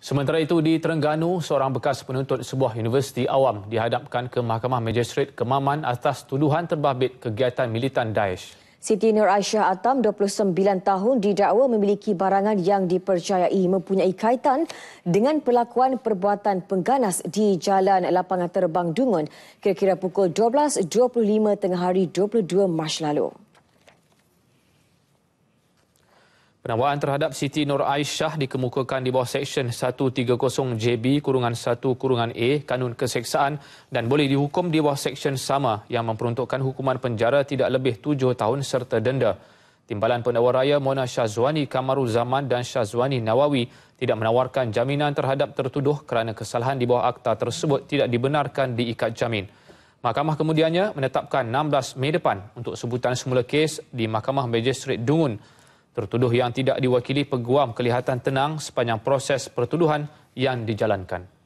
Sementara itu di Terengganu, seorang bekas penuntut sebuah universiti awam dihadapkan ke Mahkamah Majistret Kemaman atas tuduhan terbabit kegiatan militan Daesh. Siti Nur Aisyah Atam, 29 tahun, didakwa memiliki barangan yang dipercayai mempunyai kaitan dengan pelakuan perbuatan pengganas di Jalan Lapangan Terbang Dungun kira-kira pukul 12.25 tengah hari 22 Mac lalu. Penawaran terhadap Siti Nur Aisyah dikemukakan di bawah Seksyen 130 JB kurungan 1 kurungan A Kanun Keseksaan dan boleh dihukum di bawah Seksyen sama yang memperuntukkan hukuman penjara tidak lebih 7 tahun serta denda. Timbalan pendakwa raya Mona Shazwani, Kamaru Zaman dan Shazwani Nawawi tidak menawarkan jaminan terhadap tertuduh kerana kesalahan di bawah akta tersebut tidak dibenarkan diikat jamin. Mahkamah kemudiannya menetapkan 16 Mei depan untuk sebutan semula kes di Mahkamah Magistrate Dungun Tertuduh yang tidak diwakili peguam kelihatan tenang sepanjang proses pertuduhan yang dijalankan.